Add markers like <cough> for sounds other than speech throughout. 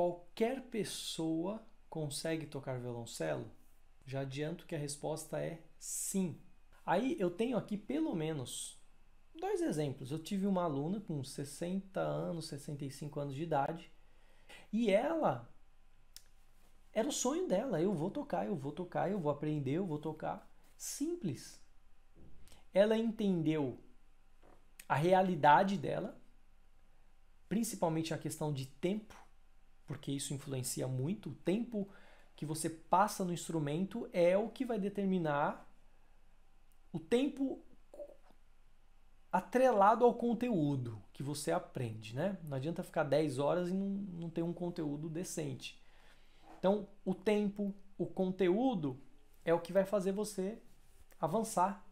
Qualquer pessoa consegue tocar violoncelo? Já adianto que a resposta é sim. Aí eu tenho aqui pelo menos dois exemplos. Eu tive uma aluna com 60 anos, 65 anos de idade, e ela era o sonho dela, eu vou tocar, eu vou tocar, eu vou aprender, eu vou tocar. Simples. Ela entendeu a realidade dela, principalmente a questão de tempo porque isso influencia muito. O tempo que você passa no instrumento é o que vai determinar o tempo atrelado ao conteúdo que você aprende, né? Não adianta ficar 10 horas e não, não ter um conteúdo decente. Então, o tempo, o conteúdo é o que vai fazer você avançar.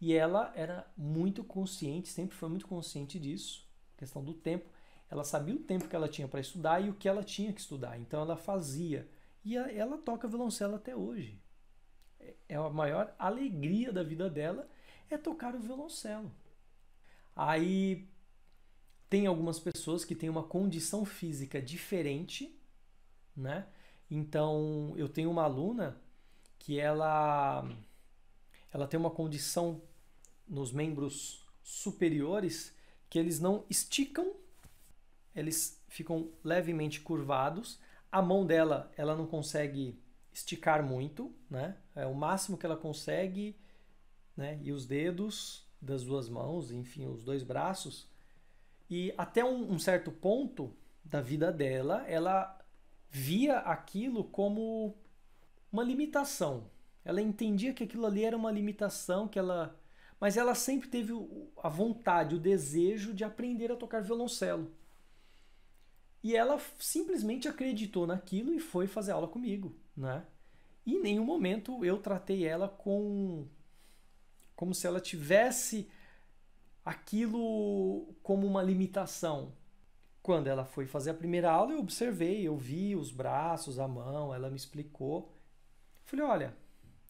E ela era muito consciente, sempre foi muito consciente disso, questão do tempo. Ela sabia o tempo que ela tinha para estudar e o que ela tinha que estudar. Então ela fazia. E ela toca violoncelo até hoje. É, é a maior alegria da vida dela é tocar o violoncelo. Aí tem algumas pessoas que têm uma condição física diferente, né? Então, eu tenho uma aluna que ela ela tem uma condição nos membros superiores que eles não esticam eles ficam levemente curvados. A mão dela, ela não consegue esticar muito, né? É o máximo que ela consegue, né? E os dedos das duas mãos, enfim, os dois braços. E até um, um certo ponto da vida dela, ela via aquilo como uma limitação. Ela entendia que aquilo ali era uma limitação, que ela mas ela sempre teve a vontade, o desejo de aprender a tocar violoncelo. E ela simplesmente acreditou naquilo e foi fazer aula comigo, né? E em nenhum momento eu tratei ela com como se ela tivesse aquilo como uma limitação. Quando ela foi fazer a primeira aula, eu observei, eu vi os braços, a mão, ela me explicou. Falei: "Olha,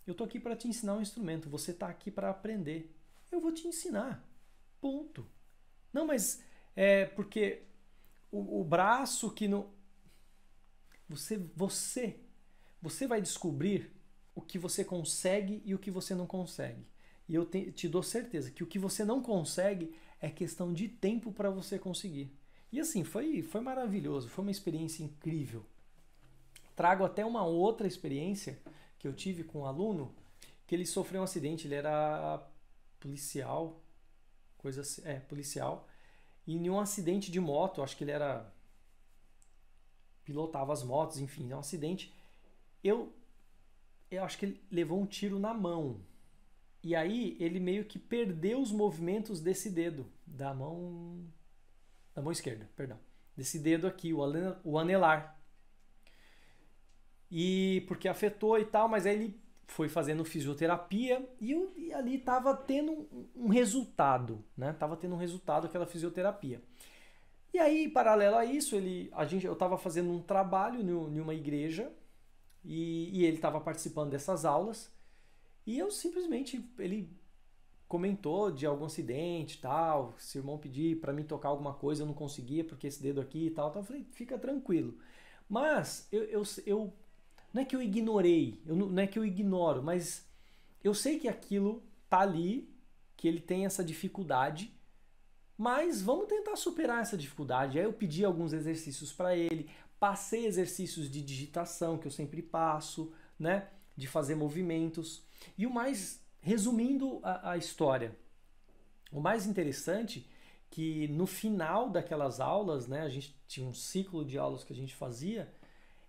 eu tô aqui para te ensinar um instrumento, você tá aqui para aprender. Eu vou te ensinar. Ponto." Não, mas é porque o, o braço que não. Você, você, você vai descobrir o que você consegue e o que você não consegue. E eu te, te dou certeza que o que você não consegue é questão de tempo para você conseguir. E assim, foi, foi maravilhoso, foi uma experiência incrível. Trago até uma outra experiência que eu tive com um aluno que ele sofreu um acidente, ele era policial, coisa assim, é, policial, em um acidente de moto, acho que ele era pilotava as motos, enfim, em é um acidente. Eu eu acho que ele levou um tiro na mão. E aí ele meio que perdeu os movimentos desse dedo da mão da mão esquerda, perdão, desse dedo aqui, o anelar. E porque afetou e tal, mas aí ele foi fazendo fisioterapia e eu e ali estava tendo um, resultado, né? Tava tendo um resultado aquela fisioterapia. E aí, em paralelo a isso, ele, a gente, eu estava fazendo um trabalho em uma igreja e, e ele estava participando dessas aulas e eu simplesmente ele comentou de algum acidente tal, se o irmão pedir para mim tocar alguma coisa eu não conseguia porque esse dedo aqui e tal, então Eu falei, fica tranquilo. Mas eu, eu, eu não é que eu ignorei, eu, não é que eu ignoro, mas eu sei que aquilo tá ali, que ele tem essa dificuldade, mas vamos tentar superar essa dificuldade. Aí eu pedi alguns exercícios para ele, passei exercícios de digitação que eu sempre passo, né? De fazer movimentos. E o mais, resumindo a, a história, o mais interessante é que no final daquelas aulas, né? A gente tinha um ciclo de aulas que a gente fazia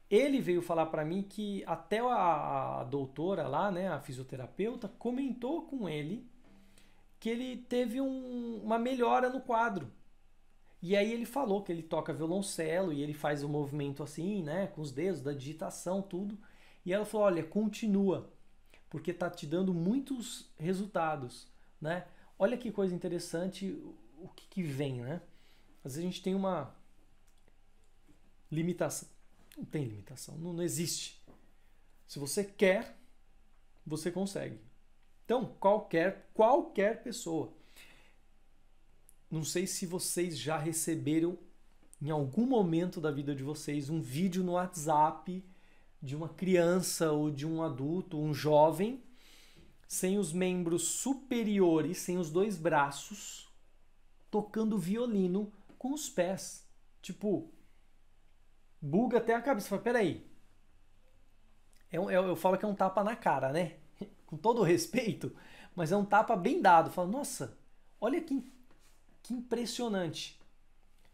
ele veio falar para mim que até a, a, doutora lá, né, a fisioterapeuta, comentou com ele que ele teve um, uma melhora no quadro. E aí ele falou que ele toca violoncelo e ele faz o um movimento assim, né, com os dedos, da digitação, tudo. E ela falou: "Olha, continua, porque tá te dando muitos resultados, né? Olha que coisa interessante o que, que vem, né? Às vezes a gente tem uma limitação não tem limitação, não, não existe. Se você quer, você consegue. Então, qualquer, qualquer pessoa. Não sei se vocês já receberam em algum momento da vida de vocês um vídeo no WhatsApp de uma criança ou de um adulto, um jovem, sem os membros superiores, sem os dois braços, tocando violino com os pés. Tipo, buga até a cabeça. Fala, peraí. eu, é é, eu falo que é um tapa na cara, né? <laughs> Com todo respeito, mas é um tapa bem dado. Fala, nossa, olha que, que impressionante,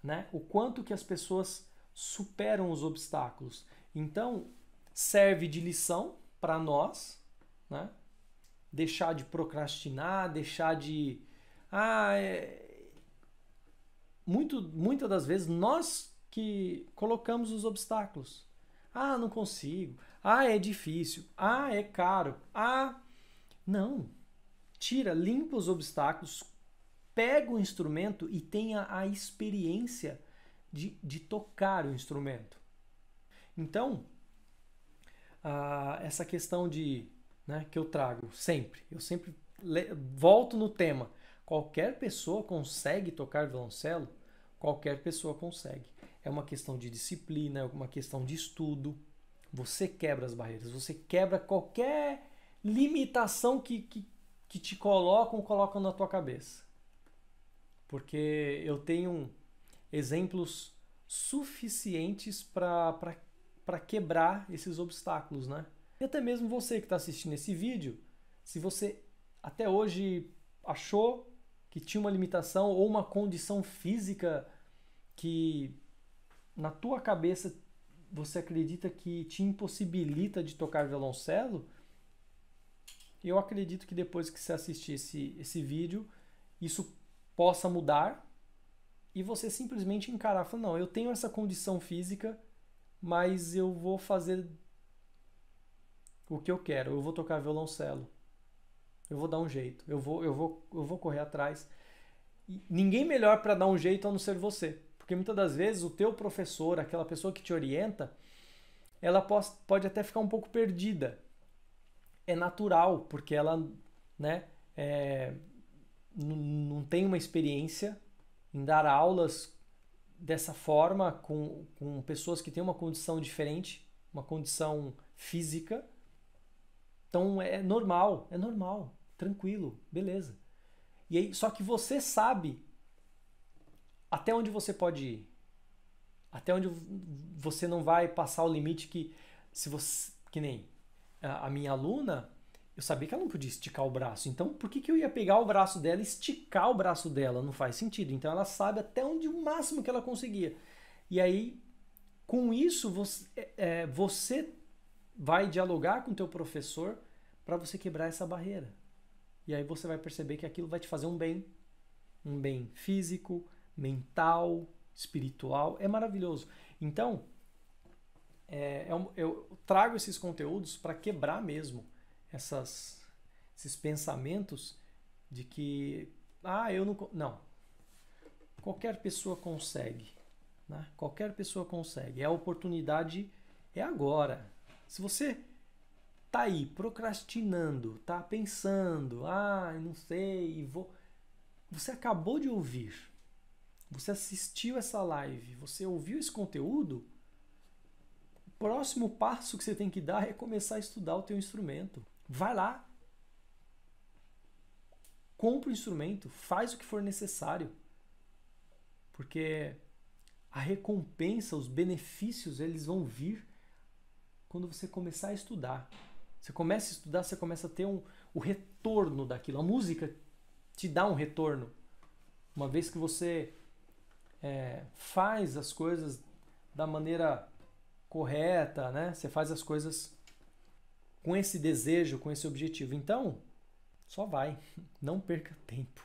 né? O quanto que as pessoas superam os obstáculos. Então, serve de lição para nós, né? Deixar de procrastinar, deixar de. Ah, é... Muito, muitas das vezes nós que colocamos os obstáculos. Ah, não consigo. Ah, é difícil. Ah, é caro. Ah, não. Tira, limpa os obstáculos, pega o instrumento e tenha a experiência de, de tocar o instrumento. Então, essa questão de né, que eu trago sempre, eu sempre volto no tema. Qualquer pessoa consegue tocar violoncelo? Qualquer pessoa consegue é uma questão de disciplina, é uma questão de estudo. Você quebra as barreiras, você quebra qualquer limitação que, que, que te colocam, colocam na tua cabeça. Porque eu tenho exemplos suficientes para quebrar esses obstáculos, né? E até mesmo você que está assistindo esse vídeo, se você até hoje achou que tinha uma limitação ou uma condição física que na tua cabeça você acredita que te impossibilita de tocar violoncelo, eu acredito que depois que você assistir esse, esse vídeo, isso possa mudar e você simplesmente encarar, falar, não, eu tenho essa condição física, mas eu vou fazer o que eu quero, eu vou tocar violoncelo. Eu vou dar um jeito, eu vou eu vou eu vou correr atrás. E ninguém melhor para dar um jeito a não ser você. Porque muitas das vezes o teu professor, aquela pessoa que te orienta, ela pode até ficar um pouco perdida. É natural, porque ela né, é, não tem uma experiência em dar aulas dessa forma com, com pessoas que têm uma condição diferente, uma condição física. Então é normal, é normal, tranquilo, beleza. E aí, só que você sabe até onde você pode ir. Até onde você não vai passar o limite que se você. Que nem a minha aluna, eu sabia que ela não podia esticar o braço. Então, por que, que eu ia pegar o braço dela e esticar o braço dela? Não faz sentido. Então, ela sabe até onde o máximo que ela conseguia. E aí, com isso, você, é, é, você vai dialogar com o teu professor para você quebrar essa barreira. E aí você vai perceber que aquilo vai te fazer um bem. Um bem físico, mental, espiritual. É maravilhoso. Então, é, eu, é eu trago esses conteúdos para quebrar mesmo essas, esses pensamentos de que, ah, eu não. Não. Qualquer pessoa consegue. Né? Qualquer pessoa consegue. É a oportunidade é agora. Se você tá aí procrastinando, tá pensando, ah, não sei, vou. Você acabou de ouvir você assistiu essa live, você ouviu esse conteúdo, o próximo passo que você tem que dar é começar a estudar o teu instrumento. Vai lá, compra o instrumento, faz o que for necessário, porque a recompensa, os benefícios, eles vão vir quando você começar a estudar. Você começa a estudar, você começa a ter um, o retorno daquilo. A música te dá um retorno. Uma vez que você é, faz as coisas da maneira correta, né? Você faz as coisas com esse desejo, com esse objetivo. Então, só vai, <laughs> não perca tempo.